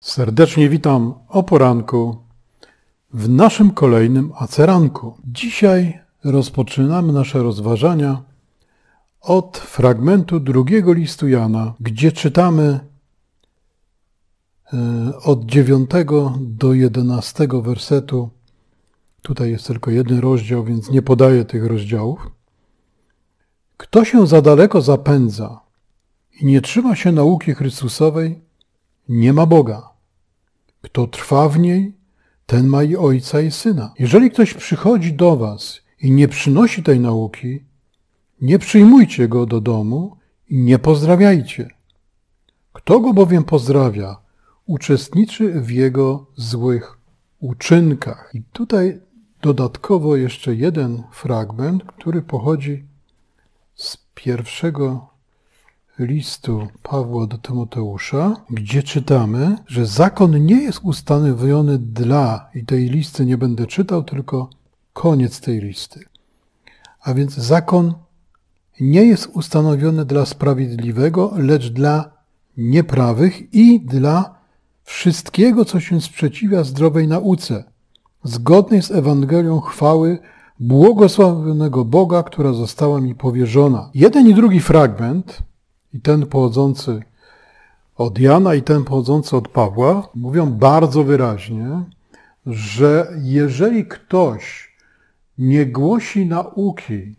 Serdecznie witam o poranku w naszym kolejnym aceranku. Dzisiaj rozpoczynamy nasze rozważania od fragmentu drugiego listu Jana, gdzie czytamy e, od 9 do 11 wersetu. Tutaj jest tylko jeden rozdział, więc nie podaję tych rozdziałów. Kto się za daleko zapędza i nie trzyma się nauki Chrystusowej, nie ma Boga kto trwa w niej, ten ma i ojca i syna. Jeżeli ktoś przychodzi do was i nie przynosi tej nauki, nie przyjmujcie go do domu i nie pozdrawiajcie. Kto go bowiem pozdrawia, uczestniczy w jego złych uczynkach. I tutaj dodatkowo jeszcze jeden fragment, który pochodzi z pierwszego listu Pawła do Tymoteusza, gdzie czytamy, że zakon nie jest ustanowiony dla, i tej listy nie będę czytał, tylko koniec tej listy. A więc zakon nie jest ustanowiony dla sprawiedliwego, lecz dla nieprawych i dla wszystkiego, co się sprzeciwia zdrowej nauce, zgodnej z Ewangelią chwały błogosławionego Boga, która została mi powierzona. Jeden i drugi fragment i ten pochodzący od Jana i ten pochodzący od Pawła mówią bardzo wyraźnie, że jeżeli ktoś nie głosi nauki,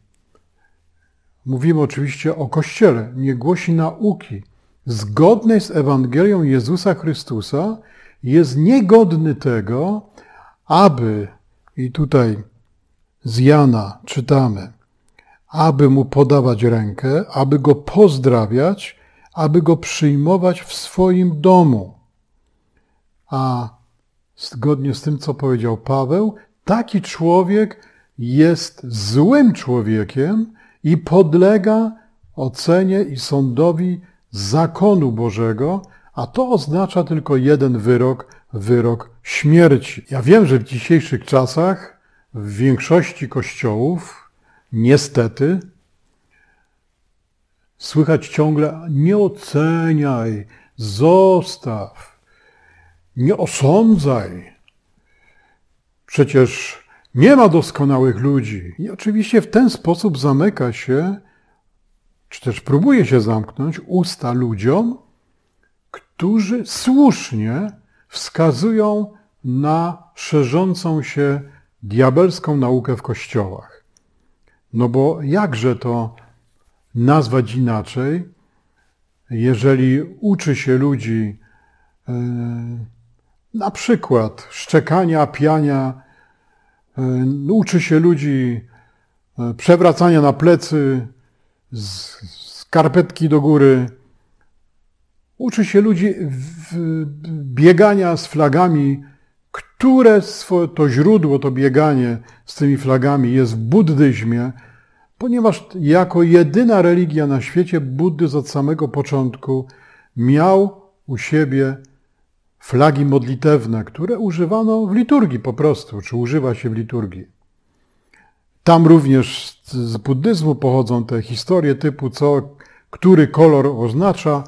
mówimy oczywiście o Kościele, nie głosi nauki zgodnej z Ewangelią Jezusa Chrystusa, jest niegodny tego, aby, i tutaj z Jana czytamy, aby mu podawać rękę, aby go pozdrawiać, aby go przyjmować w swoim domu. A zgodnie z tym, co powiedział Paweł, taki człowiek jest złym człowiekiem i podlega ocenie i sądowi zakonu Bożego, a to oznacza tylko jeden wyrok wyrok śmierci. Ja wiem, że w dzisiejszych czasach w większości kościołów Niestety słychać ciągle nie oceniaj, zostaw, nie osądzaj. Przecież nie ma doskonałych ludzi. I oczywiście w ten sposób zamyka się, czy też próbuje się zamknąć usta ludziom, którzy słusznie wskazują na szerzącą się diabelską naukę w kościołach. No bo jakże to nazwać inaczej, jeżeli uczy się ludzi e, na przykład szczekania, piania, e, no uczy się ludzi e, przewracania na plecy, z, karpetki do góry, uczy się ludzi biegania z flagami które swoje, to źródło, to bieganie z tymi flagami jest w buddyzmie, ponieważ jako jedyna religia na świecie buddyzm od samego początku miał u siebie flagi modlitewne, które używano w liturgii po prostu, czy używa się w liturgii. Tam również z buddyzmu pochodzą te historie typu co, który kolor oznacza,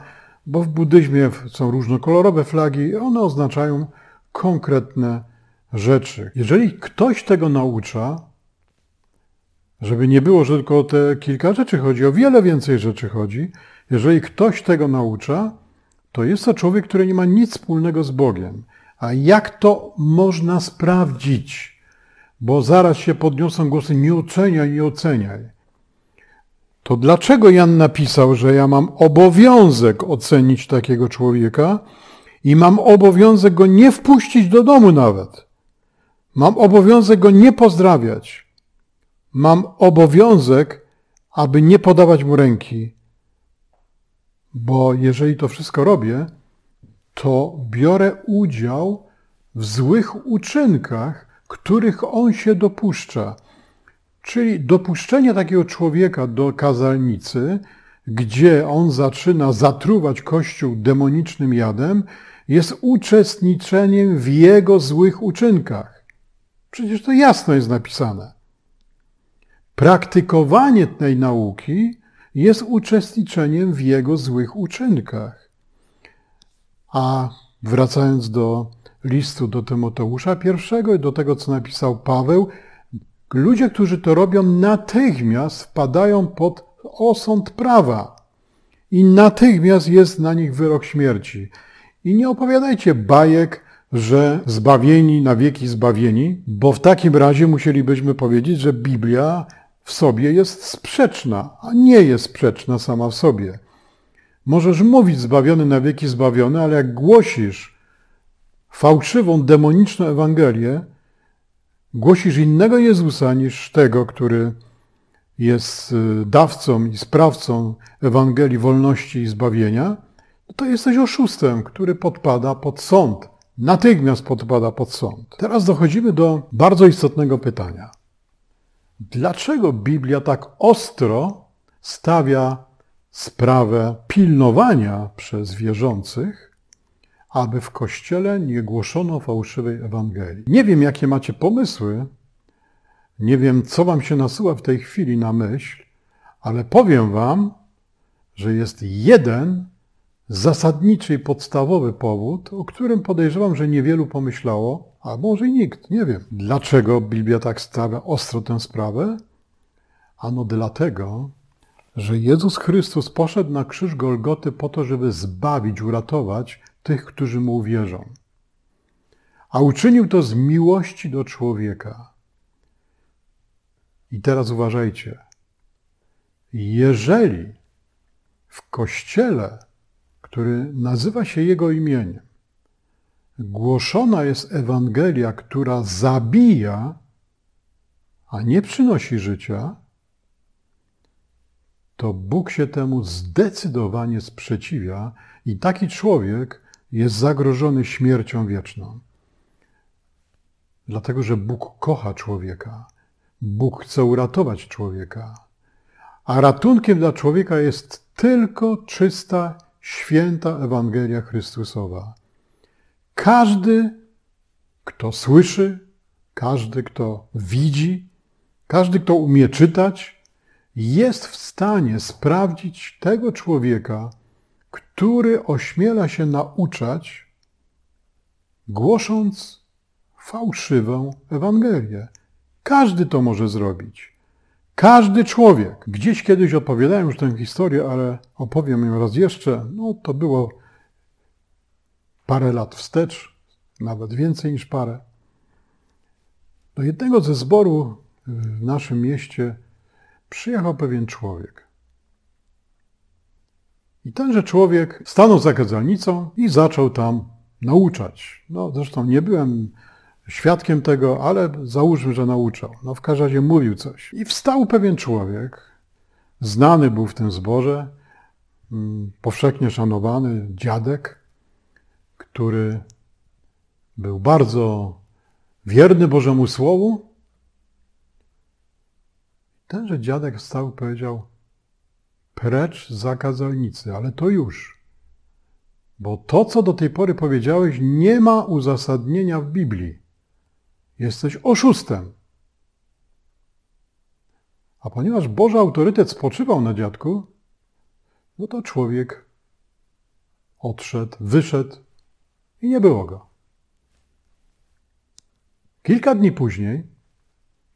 bo w buddyzmie są różnokolorowe flagi, one oznaczają konkretne rzeczy. Jeżeli ktoś tego naucza, żeby nie było, że tylko o te kilka rzeczy chodzi, o wiele więcej rzeczy chodzi, jeżeli ktoś tego naucza, to jest to człowiek, który nie ma nic wspólnego z Bogiem. A jak to można sprawdzić? Bo zaraz się podniosą głosy nie oceniaj, nie oceniaj. To dlaczego Jan napisał, że ja mam obowiązek ocenić takiego człowieka, i mam obowiązek go nie wpuścić do domu nawet. Mam obowiązek go nie pozdrawiać. Mam obowiązek, aby nie podawać mu ręki. Bo jeżeli to wszystko robię, to biorę udział w złych uczynkach, których on się dopuszcza. Czyli dopuszczenie takiego człowieka do kazalnicy, gdzie on zaczyna zatruwać Kościół demonicznym jadem, jest uczestniczeniem w jego złych uczynkach. Przecież to jasno jest napisane. Praktykowanie tej nauki jest uczestniczeniem w jego złych uczynkach. A wracając do listu do Tymoteusza I i do tego, co napisał Paweł, ludzie, którzy to robią, natychmiast wpadają pod osąd prawa i natychmiast jest na nich wyrok śmierci. I nie opowiadajcie bajek, że zbawieni na wieki zbawieni, bo w takim razie musielibyśmy powiedzieć, że Biblia w sobie jest sprzeczna, a nie jest sprzeczna sama w sobie. Możesz mówić zbawiony na wieki zbawiony, ale jak głosisz fałszywą, demoniczną Ewangelię, głosisz innego Jezusa niż tego, który jest y, dawcą i sprawcą Ewangelii wolności i zbawienia, to jesteś oszustem, który podpada pod sąd. Natychmiast podpada pod sąd. Teraz dochodzimy do bardzo istotnego pytania. Dlaczego Biblia tak ostro stawia sprawę pilnowania przez wierzących aby w kościele nie głoszono fałszywej Ewangelii. Nie wiem, jakie macie pomysły, nie wiem, co wam się nasuwa w tej chwili na myśl, ale powiem wam, że jest jeden zasadniczy i podstawowy powód, o którym podejrzewam, że niewielu pomyślało, a może i nikt, nie wiem. Dlaczego Biblia tak stawia ostro tę sprawę? Ano dlatego, że Jezus Chrystus poszedł na krzyż Golgoty po to, żeby zbawić, uratować tych, którzy Mu uwierzą. A uczynił to z miłości do człowieka. I teraz uważajcie. Jeżeli w Kościele który nazywa się Jego imieniem. Głoszona jest Ewangelia, która zabija, a nie przynosi życia, to Bóg się temu zdecydowanie sprzeciwia i taki człowiek jest zagrożony śmiercią wieczną. Dlatego, że Bóg kocha człowieka, Bóg chce uratować człowieka, a ratunkiem dla człowieka jest tylko czysta święta Ewangelia Chrystusowa. Każdy, kto słyszy, każdy, kto widzi, każdy, kto umie czytać, jest w stanie sprawdzić tego człowieka, który ośmiela się nauczać, głosząc fałszywą Ewangelię. Każdy to może zrobić. Każdy człowiek, gdzieś kiedyś opowiadałem już tę historię, ale opowiem ją raz jeszcze, no to było parę lat wstecz, nawet więcej niż parę. Do jednego ze zboru w naszym mieście przyjechał pewien człowiek. I tenże człowiek stanął za kazanicą i zaczął tam nauczać. No, zresztą nie byłem świadkiem tego, ale załóżmy, że nauczał. No w każdym razie mówił coś. I wstał pewien człowiek, znany był w tym zborze, mm, powszechnie szanowany dziadek, który był bardzo wierny Bożemu Słowu. Tenże dziadek wstał i powiedział, precz zakazalnicy, ale to już, bo to, co do tej pory powiedziałeś, nie ma uzasadnienia w Biblii jesteś oszustem. A ponieważ Boży autorytet spoczywał na dziadku, no to człowiek odszedł, wyszedł i nie było go. Kilka dni później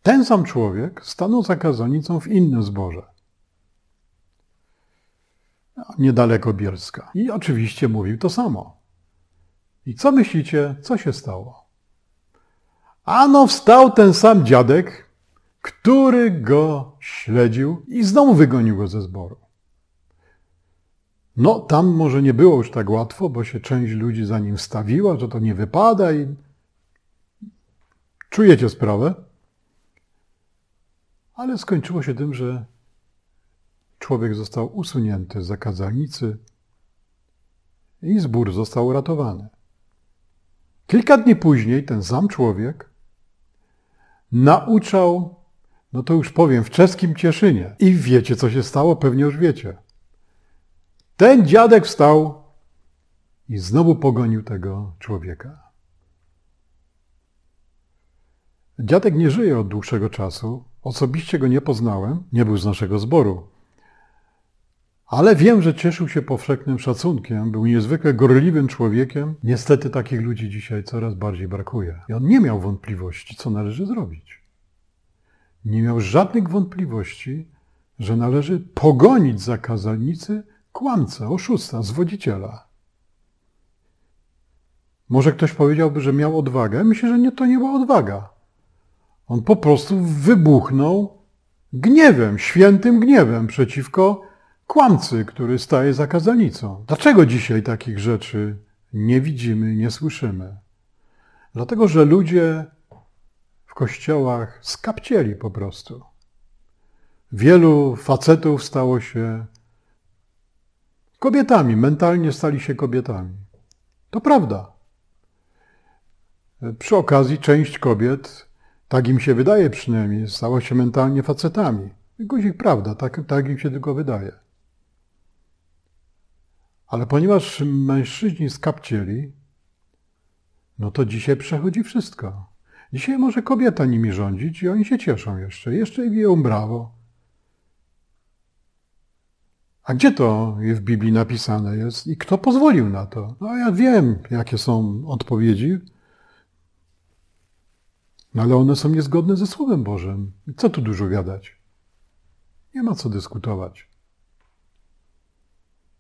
ten sam człowiek stanął za kazanicą w innym zborze, niedaleko Bielska. I oczywiście mówił to samo. I co myślicie, co się stało? Ano wstał ten sam dziadek, który go śledził i znowu wygonił go ze zboru. No, tam może nie było już tak łatwo, bo się część ludzi za nim stawiła, że to nie wypada i czujecie sprawę. Ale skończyło się tym, że człowiek został usunięty z zakazalnicy i zbór został uratowany. Kilka dni później ten sam człowiek nauczał, no to już powiem, w czeskim Cieszynie. I wiecie, co się stało? Pewnie już wiecie. Ten dziadek wstał i znowu pogonił tego człowieka. Dziadek nie żyje od dłuższego czasu. Osobiście go nie poznałem, nie był z naszego zboru. Ale wiem, że cieszył się powszechnym szacunkiem, był niezwykle gorliwym człowiekiem. Niestety takich ludzi dzisiaj coraz bardziej brakuje. I on nie miał wątpliwości, co należy zrobić. Nie miał żadnych wątpliwości, że należy pogonić za kazalnicy kłamcę, oszusta, zwodziciela. Może ktoś powiedziałby, że miał odwagę. Myślę, że nie, to nie była odwaga. On po prostu wybuchnął gniewem, świętym gniewem przeciwko kłamcy, który staje za kazanicą. Dlaczego dzisiaj takich rzeczy nie widzimy, nie słyszymy? Dlatego, że ludzie w kościołach skapcieli po prostu. Wielu facetów stało się kobietami, mentalnie stali się kobietami. To prawda. Przy okazji część kobiet, tak im się wydaje przynajmniej, stała się mentalnie facetami. Guzik prawda, tak, tak im się tylko wydaje. Ale ponieważ mężczyźni skapcieli, no to dzisiaj przechodzi wszystko. Dzisiaj może kobieta nimi rządzić i oni się cieszą jeszcze. Jeszcze i biją brawo. A gdzie to w Biblii napisane jest i kto pozwolił na to? No ja wiem, jakie są odpowiedzi, no ale one są niezgodne ze Słowem Bożym. Co tu dużo gadać? Nie ma co dyskutować.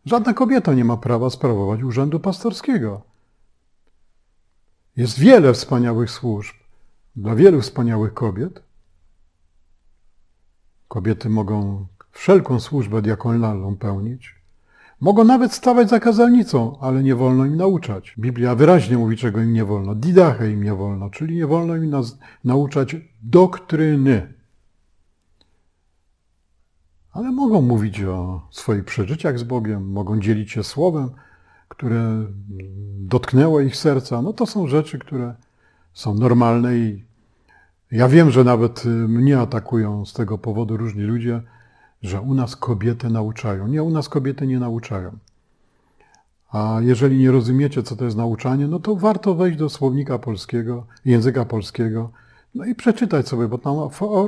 Żadna kobieta nie ma prawa sprawować urzędu pastorskiego. Jest wiele wspaniałych służb dla wielu wspaniałych kobiet. Kobiety mogą wszelką służbę diakonalną pełnić. Mogą nawet stawać za kazalnicą, ale nie wolno im nauczać. Biblia wyraźnie mówi, czego im nie wolno. Didache im nie wolno, czyli nie wolno im nauczać doktryny ale mogą mówić o swoich przeżyciach z Bogiem, mogą dzielić się słowem, które dotknęło ich serca. No to są rzeczy, które są normalne i ja wiem, że nawet y, mnie atakują z tego powodu różni ludzie, że u nas kobiety nauczają. Nie, u nas kobiety nie nauczają. A jeżeli nie rozumiecie, co to jest nauczanie, no to warto wejść do słownika polskiego, języka polskiego, no i przeczytać sobie, bo tam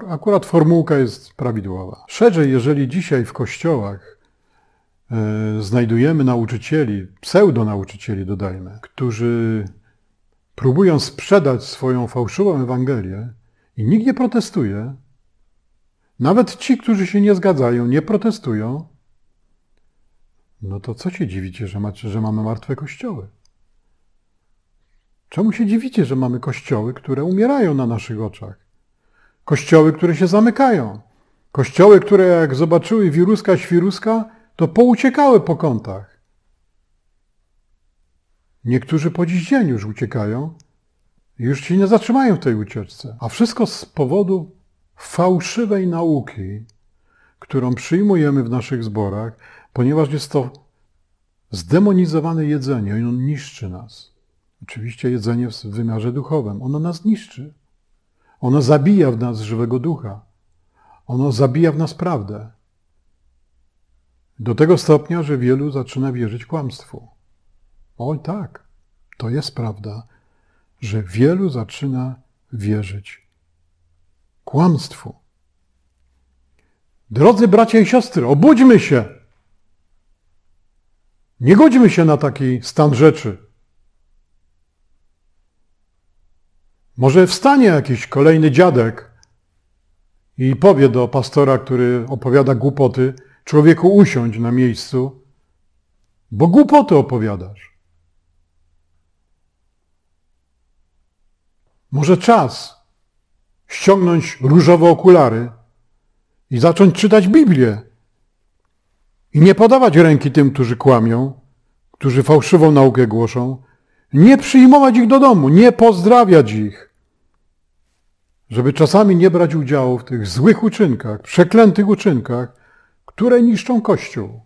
akurat formułka jest prawidłowa. Szerzej, jeżeli dzisiaj w kościołach e, znajdujemy nauczycieli, pseudonauczycieli dodajmy, którzy próbują sprzedać swoją fałszywą Ewangelię i nikt nie protestuje, nawet ci, którzy się nie zgadzają, nie protestują, no to co się dziwicie, że, macie, że mamy martwe kościoły? Czemu się dziwicie, że mamy kościoły, które umierają na naszych oczach? Kościoły, które się zamykają. Kościoły, które jak zobaczyły wiruska, świruska, to pouciekały po kątach. Niektórzy po dziś dzień już uciekają, już się nie zatrzymają w tej ucieczce. A wszystko z powodu fałszywej nauki, którą przyjmujemy w naszych zborach, ponieważ jest to zdemonizowane jedzenie i on niszczy nas. Oczywiście jedzenie w wymiarze duchowym. Ono nas niszczy. Ono zabija w nas żywego ducha. Ono zabija w nas prawdę. Do tego stopnia, że wielu zaczyna wierzyć kłamstwu. Oj tak, to jest prawda, że wielu zaczyna wierzyć kłamstwu. Drodzy bracia i siostry, obudźmy się! Nie godźmy się na taki stan rzeczy. Może wstanie jakiś kolejny dziadek i powie do pastora, który opowiada głupoty, człowieku usiądź na miejscu, bo głupoty opowiadasz. Może czas ściągnąć różowe okulary i zacząć czytać Biblię i nie podawać ręki tym, którzy kłamią, którzy fałszywą naukę głoszą, nie przyjmować ich do domu, nie pozdrawiać ich, żeby czasami nie brać udziału w tych złych uczynkach, przeklętych uczynkach, które niszczą Kościół.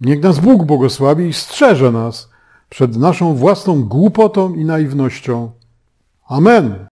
Niech nas Bóg błogosławi i strzeże nas przed naszą własną głupotą i naiwnością. Amen.